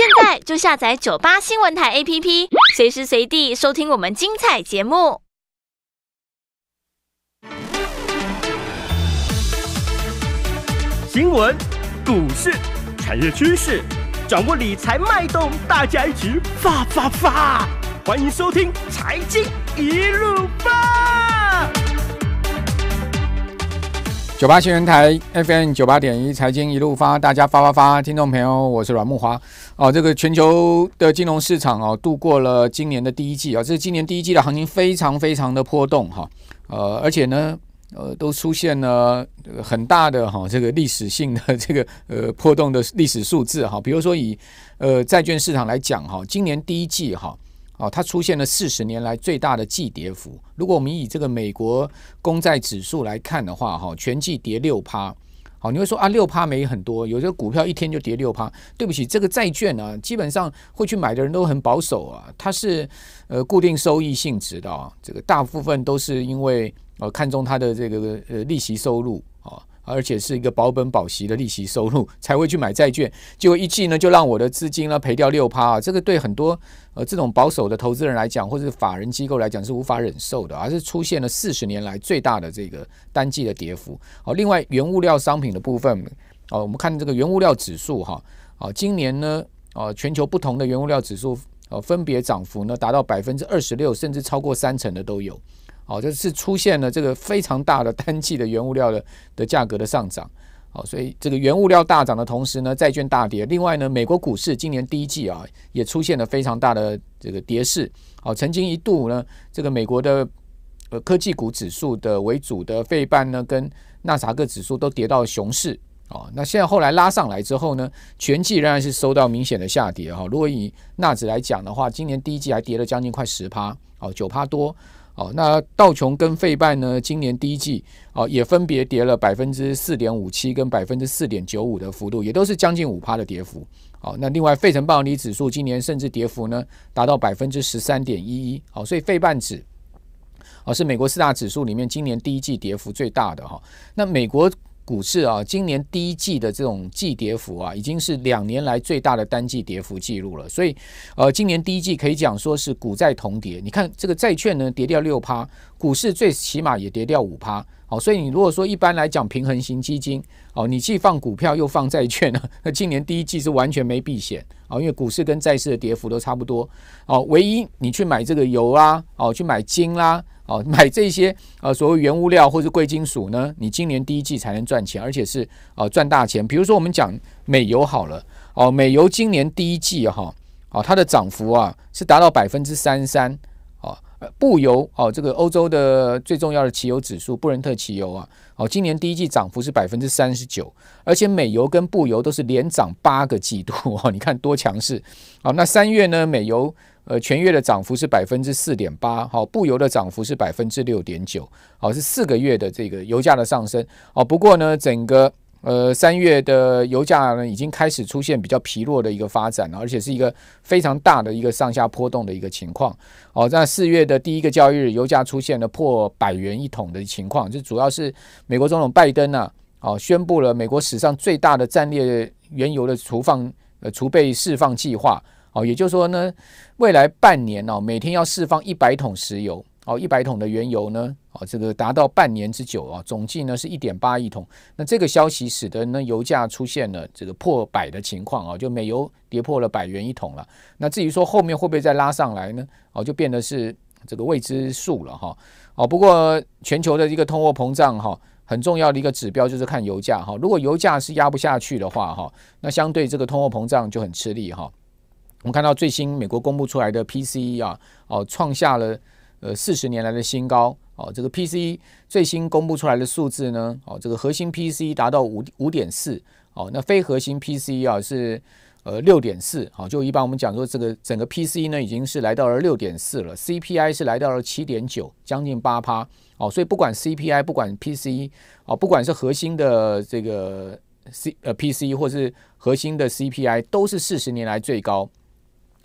现在就下载九八新闻台 APP，随时随地收听我们精彩节目。新闻、股市、产业趋势，掌握理财脉动，大家一起发发发！欢迎收听财经一路发。九八新闻台 FM 九八点一，财经一路发，大家发发发！听众朋友，我是阮木华。哦，这个全球的金融市场哦，度过了今年的第一季啊，这是今年第一季的行情非常非常的波动哈，呃，而且呢，呃，都出现了很大的哈这个历史性的这个呃波动的历史数字哈，比如说以呃债券市场来讲哈，今年第一季哈，哦，它出现了四十年来最大的季跌幅。如果我们以这个美国公债指数来看的话哈，全季跌六趴。好，你会说啊，六趴没很多，有些股票一天就跌六趴。对不起，这个债券啊，基本上会去买的人都很保守啊，它是呃固定收益性质的啊，这个大部分都是因为呃看中它的这个呃利息收入。而且是一个保本保息的利息收入，才会去买债券。结果一季呢，就让我的资金呢赔掉六趴啊！这个对很多呃这种保守的投资人来讲，或者法人机构来讲是无法忍受的，而是出现了四十年来最大的这个单季的跌幅。哦，另外原物料商品的部分，哦，我们看这个原物料指数哈，哦，今年呢，哦，全球不同的原物料指数，哦，分别涨幅呢达到百分之二十六，甚至超过三成的都有。好，就是出现了这个非常大的单季的原物料的的价格的上涨。好，所以这个原物料大涨的同时呢，债券大跌。另外呢，美国股市今年第一季啊，也出现了非常大的这个跌势。好，曾经一度呢，这个美国的呃科技股指数的为主的费半呢，跟纳萨克指数都跌到熊市。哦，那现在后来拉上来之后呢，全季仍然是收到明显的下跌。哈，如果以纳指来讲的话，今年第一季还跌了将近快十趴，哦，九趴多。哦，那道琼跟费半呢，今年第一季哦也分别跌了百分之四点五七跟百分之四点九五的幅度，也都是将近五趴的跌幅。哦，那另外费城半导体指数今年甚至跌幅呢达到百分之十三点一一。哦，所以费半指，哦是美国四大指数里面今年第一季跌幅最大的哈。那美国。股市啊，今年第一季的这种季跌幅啊，已经是两年来最大的单季跌幅记录了。所以，呃，今年第一季可以讲说是股债同跌。你看这个债券呢，跌掉六趴，股市最起码也跌掉五趴。好，所以你如果说一般来讲平衡型基金，哦，你既放股票又放债券呢，那今年第一季是完全没避险。啊，因为股市跟债市的跌幅都差不多。哦，唯一你去买这个油啦，哦，去买金啦，哦，买这些呃所谓原物料或者贵金属呢，你今年第一季才能赚钱，而且是哦赚大钱。比如说我们讲美油好了，哦，美油今年第一季哈，哦，它的涨幅啊是达到百分之三三。呃，布油哦，这个欧洲的最重要的汽油指数布伦特汽油啊，哦，今年第一季涨幅是百分之三十九，而且美油跟布油都是连涨八个季度哦，你看多强势哦，那三月呢，美油呃全月的涨幅是百分之四点八，好，布油的涨幅是百分之六点九，好是四个月的这个油价的上升哦。不过呢，整个。呃，三月的油价呢，已经开始出现比较疲弱的一个发展，而且是一个非常大的一个上下波动的一个情况。哦，那四月的第一个交易日，油价出现了破百元一桶的情况，就主要是美国总统拜登呢，哦，宣布了美国史上最大的战略原油的储放呃储备释放计划。哦，也就是说呢，未来半年哦，每天要释放一百桶石油。哦，一百桶的原油呢？哦，这个达到半年之久啊，总计呢是一点八亿桶。那这个消息使得呢油价出现了这个破百的情况啊，就美油跌破了百元一桶了。那至于说后面会不会再拉上来呢？哦，就变得是这个未知数了哈。哦，不过全球的一个通货膨胀哈，很重要的一个指标就是看油价哈。如果油价是压不下去的话哈，那相对这个通货膨胀就很吃力哈。我们看到最新美国公布出来的 PCE 啊，哦，创下了。呃，四十年来的新高哦，这个 P C 最新公布出来的数字呢，哦，这个核心 P C 达到五五点四，哦，那非核心 P C 啊是呃六点四，好，就一般我们讲说这个整个 P C 呢已经是来到了六点四了，C P I 是来到了七点九，将近八趴，哦，所以不管 C P I，不管 P C，哦，不管是核心的这个 C 呃 P C 或是核心的 C P I，都是四十年来最高。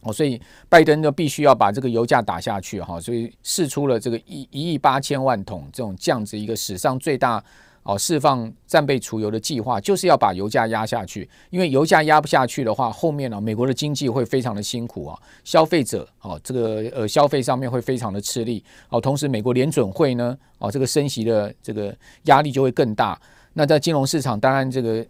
哦，所以拜登呢，必须要把这个油价打下去哈。所以试出了这个一一亿八千万桶这种这样子一个史上最大哦释放战备储油的计划，就是要把油价压下去。因为油价压不下去的话，后面呢，美国的经济会非常的辛苦啊，消费者哦这个呃消费上面会非常的吃力哦。同时，美国联准会呢，哦这个升息的这个压力就会更大。那在金融市场，当然这个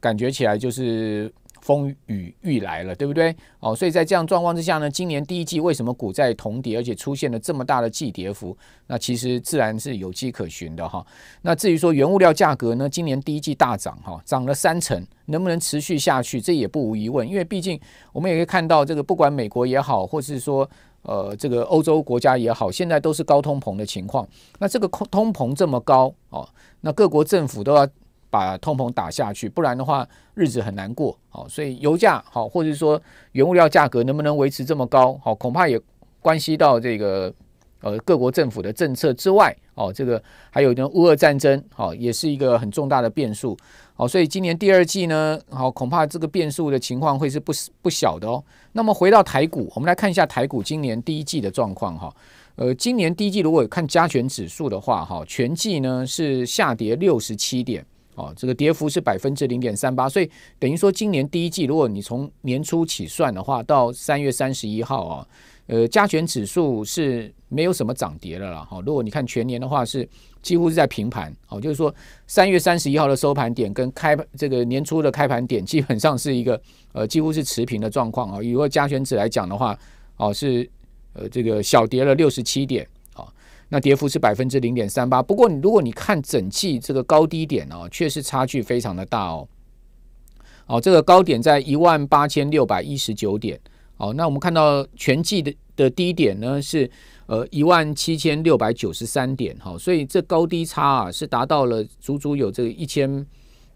感觉起来就是。风雨欲来了，对不对？哦，所以在这样状况之下呢，今年第一季为什么股债同跌，而且出现了这么大的季跌幅？那其实自然是有迹可循的哈。那至于说原物料价格呢，今年第一季大涨哈，涨了三成，能不能持续下去？这也不无疑问，因为毕竟我们也可以看到，这个不管美国也好，或是说呃这个欧洲国家也好，现在都是高通膨的情况。那这个通通膨这么高哦，那各国政府都要。把通膨打下去，不然的话日子很难过。好，所以油价好，或者说原物料价格能不能维持这么高？好，恐怕也关系到这个呃各国政府的政策之外。哦，这个还有呢，乌俄战争好，也是一个很重大的变数。好，所以今年第二季呢，好，恐怕这个变数的情况会是不不小的哦。那么回到台股，我们来看一下台股今年第一季的状况哈。呃，今年第一季如果看加权指数的话，哈，全季呢是下跌六十七点。哦，这个跌幅是百分之零点三八，所以等于说今年第一季，如果你从年初起算的话，到三月三十一号啊，呃，加权指数是没有什么涨跌的了。哈，如果你看全年的话，是几乎是在平盘。哦，就是说三月三十一号的收盘点跟开这个年初的开盘点，基本上是一个呃几乎是持平的状况啊。如果加权指来讲的话，哦是呃这个小跌了六十七点。那跌幅是百分之零点三八，不过你如果你看整季这个高低点哦，确实差距非常的大哦，哦，这个高点在一万八千六百一十九点，哦，那我们看到全季的的低点呢是呃一万七千六百九十三点哈，所以这高低差啊是达到了足足有这个一千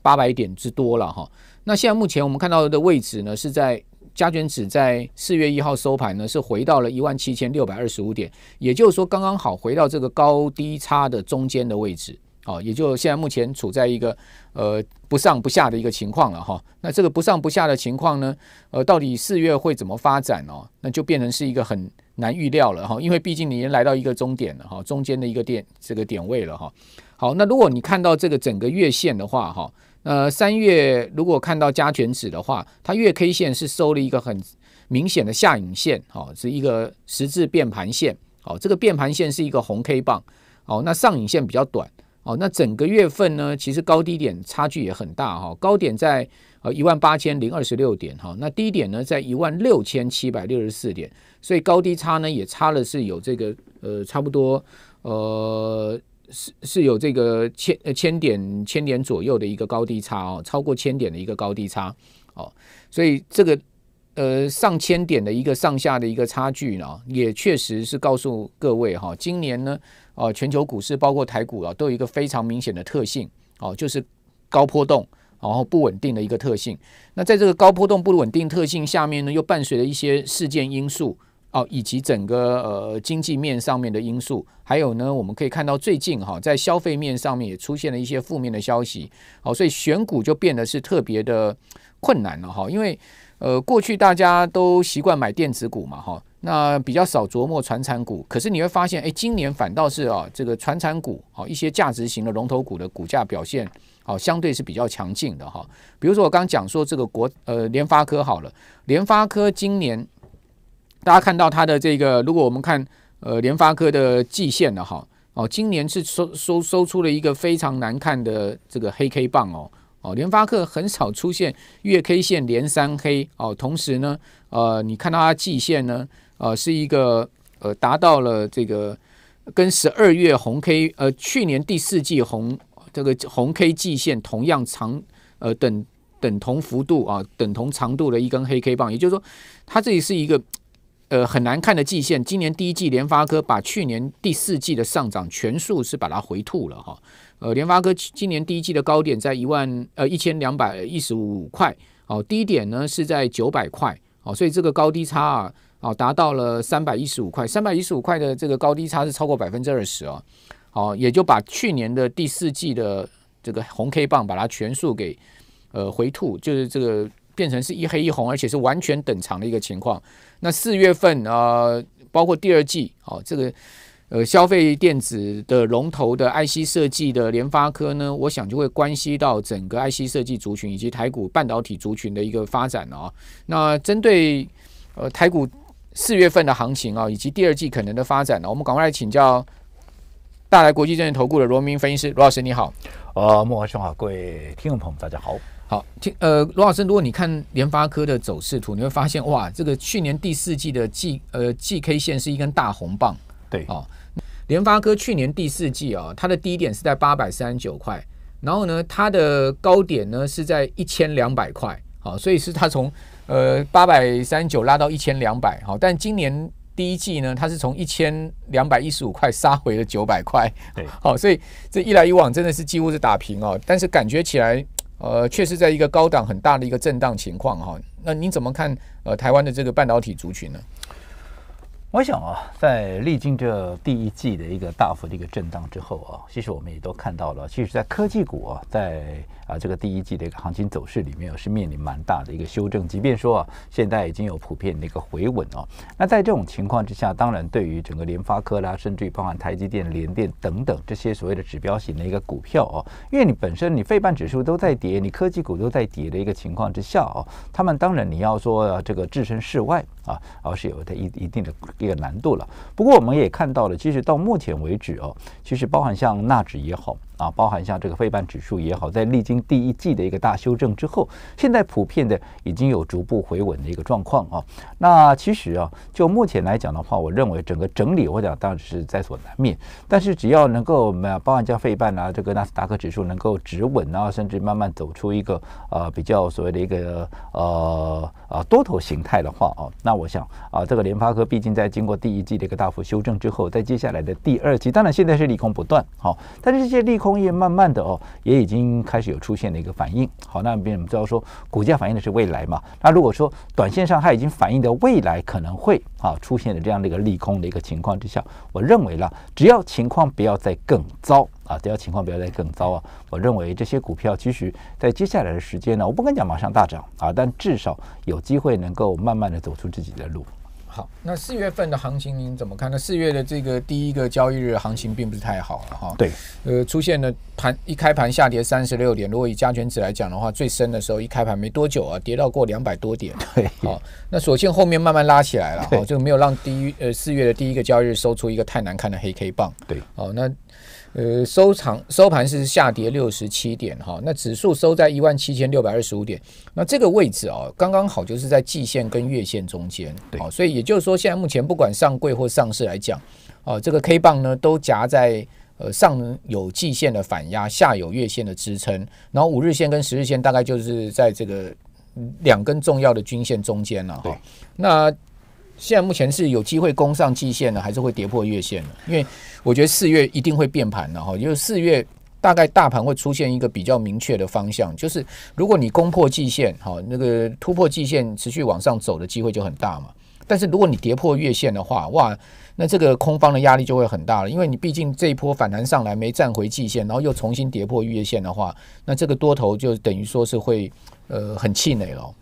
八百点之多了哈，那现在目前我们看到的位置呢是在。加权指在四月一号收盘呢，是回到了一万七千六百二十五点，也就是说刚刚好回到这个高低差的中间的位置，哦，也就现在目前处在一个呃不上不下的一个情况了哈。那这个不上不下的情况呢，呃，到底四月会怎么发展哦？那就变成是一个很难预料了哈，因为毕竟你已经来到一个终点了哈，中间的一个点这个点位了哈。好，那如果你看到这个整个月线的话哈。呃，三月如果看到加权指的话，它月 K 线是收了一个很明显的下影线，哦，是一个十字变盘线，哦，这个变盘线是一个红 K 棒，哦，那上影线比较短，哦，那整个月份呢，其实高低点差距也很大，哈，高点在呃一万八千零二十六点，哈，那低点呢在一万六千七百六十四点，所以高低差呢也差了是有这个呃差不多呃。是是有这个千呃千点千点左右的一个高低差哦，超过千点的一个高低差哦，所以这个呃上千点的一个上下的一个差距呢，也确实是告诉各位哈，今年呢啊全球股市包括台股啊，都有一个非常明显的特性哦，就是高波动然后不稳定的一个特性。那在这个高波动不稳定特性下面呢，又伴随了一些事件因素。哦，以及整个呃经济面上面的因素，还有呢，我们可以看到最近哈，在消费面上面也出现了一些负面的消息，哦，所以选股就变得是特别的困难了哈，因为呃过去大家都习惯买电子股嘛哈，那比较少琢磨传产股，可是你会发现哎，今年反倒是啊，这个传产股哦，一些价值型的龙头股的股价表现好，相对是比较强劲的哈，比如说我刚讲说这个国呃联发科好了，联发科今年。大家看到它的这个，如果我们看呃联发科的季线的哈，哦，今年是收收收出了一个非常难看的这个黑 K 棒哦，哦，联发科很少出现月 K 线连三黑哦，同时呢，呃，你看到它季线呢，呃，是一个呃达到了这个跟十二月红 K 呃去年第四季红这个红 K 季线同样长呃等等同幅度啊等同长度的一根黑 K 棒，也就是说它这里是一个。呃，很难看的季线。今年第一季，联发科把去年第四季的上涨全数是把它回吐了哈。呃，联发科今年第一季的高点在一万呃一千两百一十五块，哦，低点呢是在九百块，哦，所以这个高低差啊，哦，达到了三百一十五块，三百一十五块的这个高低差是超过百分之二十哦，哦，也就把去年的第四季的这个红 K 棒把它全数给呃回吐，就是这个。变成是一黑一红，而且是完全等长的一个情况。那四月份啊，包括第二季哦，这个呃消费电子的龙头的 IC 设计的联发科呢，我想就会关系到整个 IC 设计族群以及台股半导体族群的一个发展哦。那针对呃台股四月份的行情啊，以及第二季可能的发展呢，我们赶快来请教大来国际证券投顾的罗明分析师，罗老师你好。呃，莫华兄好，各位听众朋友大家好。好，听呃，罗老师，如果你看联发科的走势图，你会发现哇，这个去年第四季的 G 呃 G K 线是一根大红棒，对哦。联发科去年第四季啊，它的低点是在八百三十九块，然后呢，它的高点呢是在一千两百块，好，所以是它从呃八百三十九拉到一千两百，好，但今年第一季呢，它是从一千两百一十五块杀回了九百块，对，好，所以这一来一往真的是几乎是打平哦，但是感觉起来。呃，确实在一个高档很大的一个震荡情况哈，那你怎么看呃台湾的这个半导体族群呢？我想啊，在历经这第一季的一个大幅的一个震荡之后啊，其实我们也都看到了，其实，在科技股啊，在啊这个第一季的一个行情走势里面，是面临蛮大的一个修正。即便说啊，现在已经有普遍的一个回稳哦，那在这种情况之下，当然对于整个联发科啦，甚至于包含台积电、联电等等这些所谓的指标型的一个股票哦，因为你本身你费半指数都在跌，你科技股都在跌的一个情况之下哦，他们当然你要说这个置身事外啊，而是有它一一定的。一个难度了。不过我们也看到了，其实到目前为止哦，其实包含像纳指也好。啊，包含像这个费半指数也好，在历经第一季的一个大修正之后，现在普遍的已经有逐步回稳的一个状况啊。那其实啊，就目前来讲的话，我认为整个整理，我想当然是在所难免。但是只要能够啊，包含像费半啊，这个纳斯达克指数能够止稳啊，甚至慢慢走出一个呃比较所谓的一个呃呃多头形态的话啊，那我想啊，这个联发科毕竟在经过第一季的一个大幅修正之后，在接下来的第二季，当然现在是利空不断，好，但是这些利空。工业慢慢的哦，也已经开始有出现的一个反应。好，那边我们知道说，股价反映的是未来嘛。那如果说短线上它已经反映的未来可能会啊出现的这样的一个利空的一个情况之下，我认为啦，只要情况不要再更糟啊，只要情况不要再更糟啊，我认为这些股票其实在接下来的时间呢，我不敢讲马上大涨啊，但至少有机会能够慢慢的走出自己的路。好，那四月份的行情您怎么看呢？四月的这个第一个交易日行情并不是太好了哈。对，呃，出现了盘一开盘下跌三十六点，如果以加权值来讲的话，最深的时候一开盘没多久啊，跌到过两百多点。对好，那所幸后面慢慢拉起来了，哈，就没有让第一呃四月的第一个交易日收出一个太难看的黑 K 棒。对，好那。呃，收藏收盘是下跌六十七点哈，那指数收在一万七千六百二十五点，那这个位置啊，刚刚好就是在季线跟月线中间，哦，所以也就是说现在目前不管上柜或上市来讲，啊，这个 K 棒呢都夹在呃上有季线的反压，下有月线的支撑，然后五日线跟十日线大概就是在这个两根重要的均线中间了哈，那。现在目前是有机会攻上季线呢，还是会跌破月线呢？因为我觉得四月一定会变盘的哈，因为四月大概大盘会出现一个比较明确的方向，就是如果你攻破季线，哈，那个突破季线持续往上走的机会就很大嘛。但是如果你跌破月线的话，哇，那这个空方的压力就会很大了，因为你毕竟这一波反弹上来没站回季线，然后又重新跌破月线的话，那这个多头就等于说是会呃很气馁了。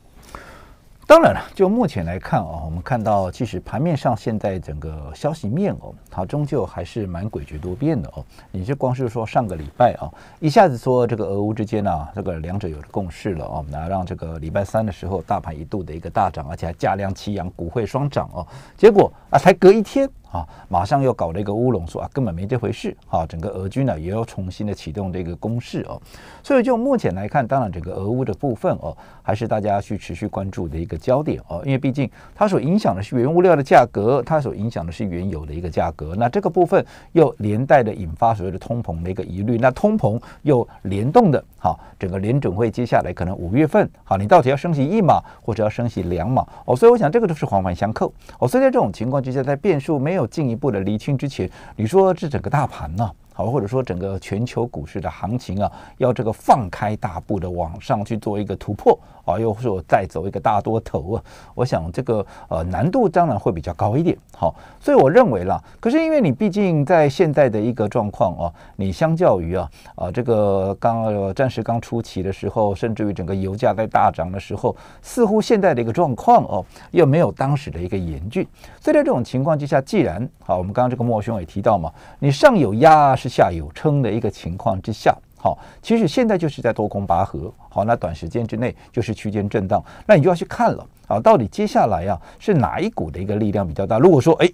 当然了，就目前来看啊，我们看到其实盘面上现在整个消息面哦，它终究还是蛮诡谲多变的哦。你就光是说上个礼拜啊，一下子说这个俄乌之间啊，这个两者有了共识了哦，那让这个礼拜三的时候大盘一度的一个大涨，而且还价量齐扬，股汇双涨哦，结果啊，才隔一天。啊，马上又搞了一个乌龙，说啊根本没这回事。啊，整个俄军呢也要重新的启动这个攻势哦。所以就目前来看，当然整个俄乌的部分哦，还是大家去持续关注的一个焦点哦。因为毕竟它所影响的是原物料的价格，它所影响的是原油的一个价格。那这个部分又连带的引发所谓的通膨的一个疑虑。那通膨又联动的，好，整个联准会接下来可能五月份，好，你到底要升息一码或者要升息两码哦。所以我想这个都是环环相扣哦。所以在这种情况之下，在变数没。没有进一步的厘清之前，你说这整个大盘呢？好，或者说整个全球股市的行情啊，要这个放开大步的往上去做一个突破啊，又或者再走一个大多头啊，我想这个呃难度当然会比较高一点。好，所以我认为啦，可是因为你毕竟在现在的一个状况啊，你相较于啊啊这个刚暂时刚出奇的时候，甚至于整个油价在大涨的时候，似乎现在的一个状况哦，又没有当时的一个严峻。所以在这种情况之下，既然好，我们刚刚这个莫兄也提到嘛，你上有压。下有撑的一个情况之下，好，其实现在就是在多空拔河，好，那短时间之内就是区间震荡，那你就要去看了，啊，到底接下来呀是哪一股的一个力量比较大？如果说，哎。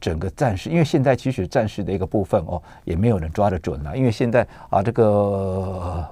整个战事，因为现在其实战事的一个部分哦，也没有人抓得准了。因为现在啊，这个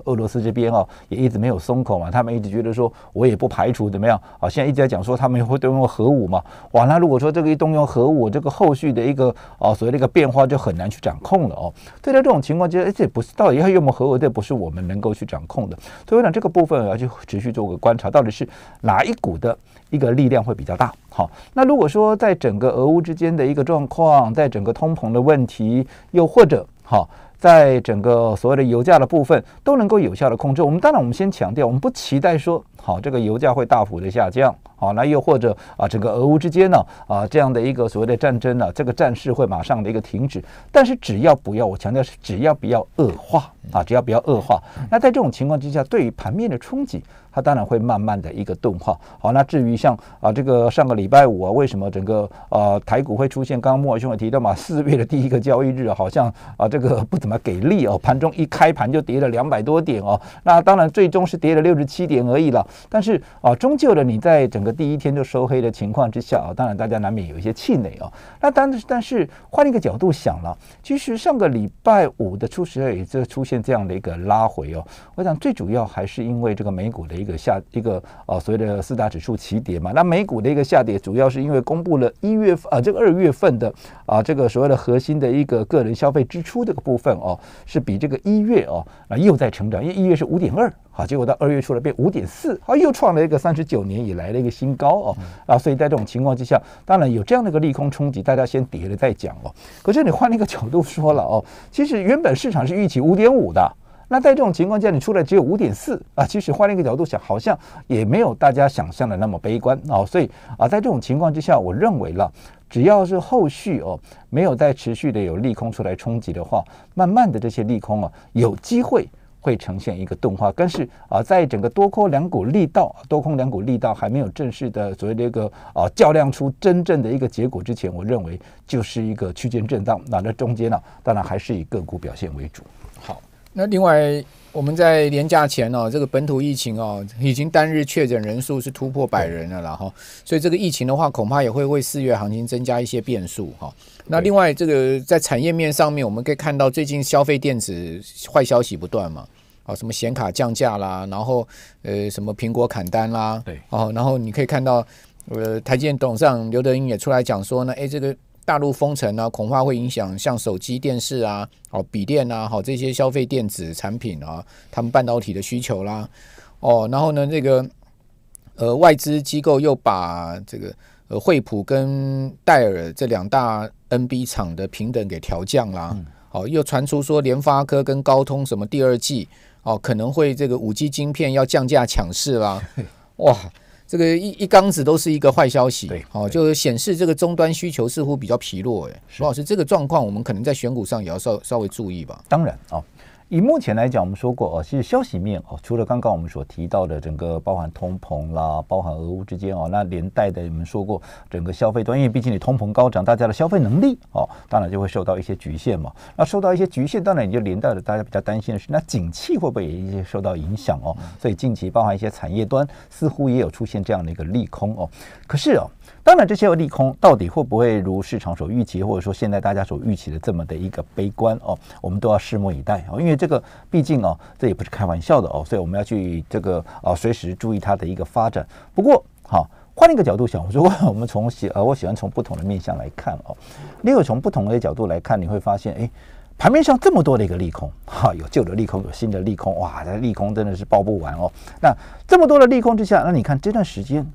俄罗斯这边哦，也一直没有松口嘛，他们一直觉得说，我也不排除怎么样啊，现在一直在讲说他们会动用核武嘛。完了，如果说这个一动用核武，这个后续的一个啊，所谓的一个变化就很难去掌控了哦。对待这种情况就是这不是到底要用没核武，这不是我们能够去掌控的。所以呢，这个部分要去持续做个观察，到底是哪一股的一个力量会比较大。好，那如果说在整个俄乌之间的一个状况，在整个通膨的问题，又或者好，在整个所谓的油价的部分，都能够有效的控制，我们当然我们先强调，我们不期待说。好，这个油价会大幅的下降，好，那又或者啊，整个俄乌之间呢啊，这样的一个所谓的战争呢，这个战事会马上的一个停止。但是只要不要，我强调是只要不要恶化啊，只要不要恶化。那在这种情况之下，对于盘面的冲击，它当然会慢慢的一个钝化。好，那至于像啊，这个上个礼拜五啊，为什么整个呃台股会出现？刚刚莫兄也提到嘛，四月的第一个交易日好像啊，这个不怎么给力哦，盘中一开盘就跌了两百多点哦，那当然最终是跌了六十七点而已了。但是啊，终究的你在整个第一天就收黑的情况之下啊，当然大家难免有一些气馁啊。那但是但是换一个角度想了，其实上个礼拜五的初十二也就出现这样的一个拉回哦。我想最主要还是因为这个美股的一个下一个啊所谓的四大指数齐跌嘛。那美股的一个下跌主要是因为公布了一月啊这个二月份的啊这个所谓的核心的一个个人消费支出这个部分哦，是比这个一月哦啊又在成长，因为一月是五点二。好，结果到二月出来变五点四，啊，又创了一个三十九年以来的一个新高哦，啊，所以在这种情况之下，当然有这样的一个利空冲击，大家先跌下来再讲哦。可是你换一个角度说了哦，其实原本市场是预期五点五的，那在这种情况下你出来只有五点四，啊，其实换一个角度想，好像也没有大家想象的那么悲观哦，所以啊，在这种情况之下，我认为了，只要是后续哦没有再持续的有利空出来冲击的话，慢慢的这些利空啊有机会。会呈现一个动画，但是啊，在整个多空两股力道、多空两股力道还没有正式的所谓这个啊较量出真正的一个结果之前，我认为就是一个区间震荡。那那中间呢，当然还是以个股表现为主。好，那另外我们在年假前哦，这个本土疫情哦，已经单日确诊人数是突破百人了，哈，所以这个疫情的话，恐怕也会为四月行情增加一些变数。哈，那另外这个在产业面上面，我们可以看到最近消费电子坏消息不断嘛。哦，什么显卡降价啦，然后呃，什么苹果砍单啦，对，哦，然后你可以看到，呃，台积电董事长刘德英也出来讲说呢，哎，这个大陆封城呢，恐怕会影响像手机、电视啊，哦，笔电啊，好这些消费电子产品啊，他们半导体的需求啦，哦，然后呢，这个呃外资机构又把这个呃惠普跟戴尔这两大 N B 厂的平等给调降啦，好，又传出说联发科跟高通什么第二季。哦，可能会这个五 G 晶片要降价抢市啦，哇，这个一一缸子都是一个坏消息，对，哦，就显示这个终端需求似乎比较疲弱，哎，罗老师这个状况，我们可能在选股上也要稍稍微注意吧，当然啊。以目前来讲，我们说过哦，其实消息面哦，除了刚刚我们所提到的整个包含通膨啦，包含俄乌之间哦，那连带的我们说过整个消费端，因为毕竟你通膨高涨，大家的消费能力哦，当然就会受到一些局限嘛。那受到一些局限，当然也就连带的大家比较担心的是，那景气会不会也一些受到影响哦？所以近期包含一些产业端，似乎也有出现这样的一个利空哦。可是哦。当然，这些利空到底会不会如市场所预期，或者说现在大家所预期的这么的一个悲观哦？我们都要拭目以待哦，因为这个毕竟哦，这也不是开玩笑的哦，所以我们要去这个哦，随时注意它的一个发展。不过好，换一个角度想，我说 我们从喜呃，我喜欢从不同的面向来看哦。你有从不同的角度来看，你会发现哎，盘面上这么多的一个利空哈，有旧的利空，有新的利空哇，这利空真的是爆不完哦。那这么多的利空之下，那你看这段时间。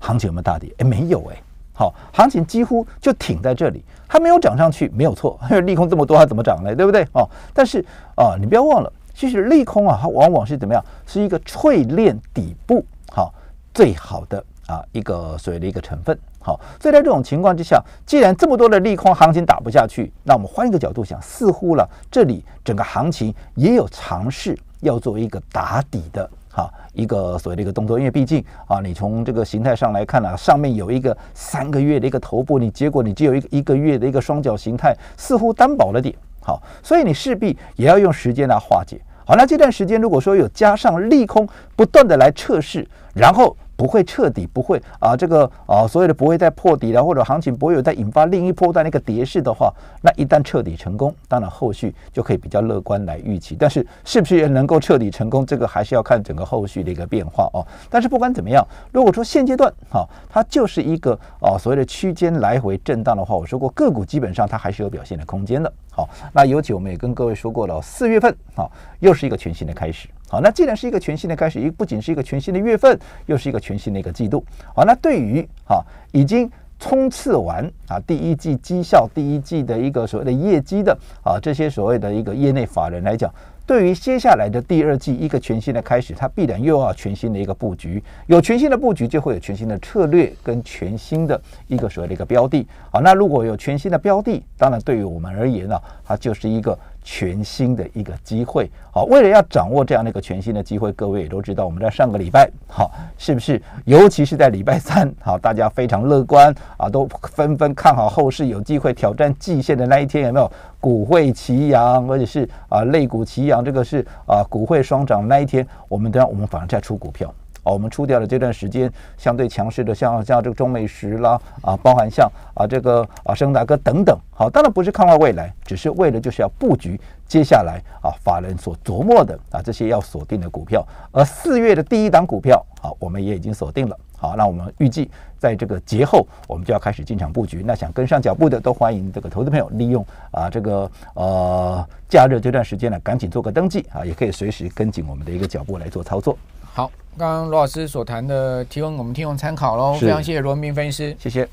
行情有没有大跌？哎，没有哎，好，行情几乎就挺在这里，它没有涨上去，没有错。利空这么多，它怎么涨嘞？对不对？哦，但是啊，你不要忘了，其实利空啊，它往往是怎么样？是一个淬炼底部好最好的啊一个所谓的一个成分。好，所以在这种情况之下，既然这么多的利空行情打不下去，那我们换一个角度想，似乎了这里整个行情也有尝试要做一个打底的。啊，一个所谓的一个动作，因为毕竟啊，你从这个形态上来看呢，上面有一个三个月的一个头部，你结果你只有一个一个月的一个双脚形态，似乎担保了点。好，所以你势必也要用时间来化解。好，那这段时间如果说有加上利空不断的来测试，然后。不会彻底不会啊，这个啊所有的不会再破底了，或者行情不会有再引发另一波的那个跌势的话，那一旦彻底成功，当然后续就可以比较乐观来预期。但是是不是也能够彻底成功，这个还是要看整个后续的一个变化哦。但是不管怎么样，如果说现阶段哈，它就是一个啊所谓的区间来回震荡的话，我说过个股基本上它还是有表现的空间的。好，那尤其我们也跟各位说过了，四月份啊，又是一个全新的开始。好，那既然是一个全新的开始，一不仅是一个全新的月份，又是一个全新的一个季度。好，那对于哈已经冲刺完啊第一季绩效、第一季的一个所谓的业绩的啊这些所谓的一个业内法人来讲，对于接下来的第二季一个全新的开始，它必然又要全新的一个布局。有全新的布局，就会有全新的策略跟全新的一个所谓的一个标的。好，那如果有全新的标的，当然对于我们而言呢，它就是一个。全新的一个机会，好，为了要掌握这样的一个全新的机会，各位也都知道，我们在上个礼拜，好，是不是？尤其是在礼拜三，好，大家非常乐观啊，都纷纷看好后市有机会挑战季线的那一天，有没有？股汇齐扬，或者是啊，肋股齐扬，这个是啊，股汇双涨那一天，我们等下我们反而在出股票。啊，我们出掉的这段时间相对强势的，像像这个中美石啦，啊，包含像啊这个啊生达哥等等，好，当然不是看坏未来，只是为了就是要布局接下来啊法人所琢磨的啊这些要锁定的股票，而四月的第一档股票啊我们也已经锁定了，好，那我们预计在这个节后我们就要开始进场布局，那想跟上脚步的都欢迎这个投资朋友利用啊这个呃加热这段时间呢赶紧做个登记啊，也可以随时跟紧我们的一个脚步来做操作。好，刚刚罗老师所谈的提问，我们听众参考喽。非常谢谢罗文斌分析师，谢谢。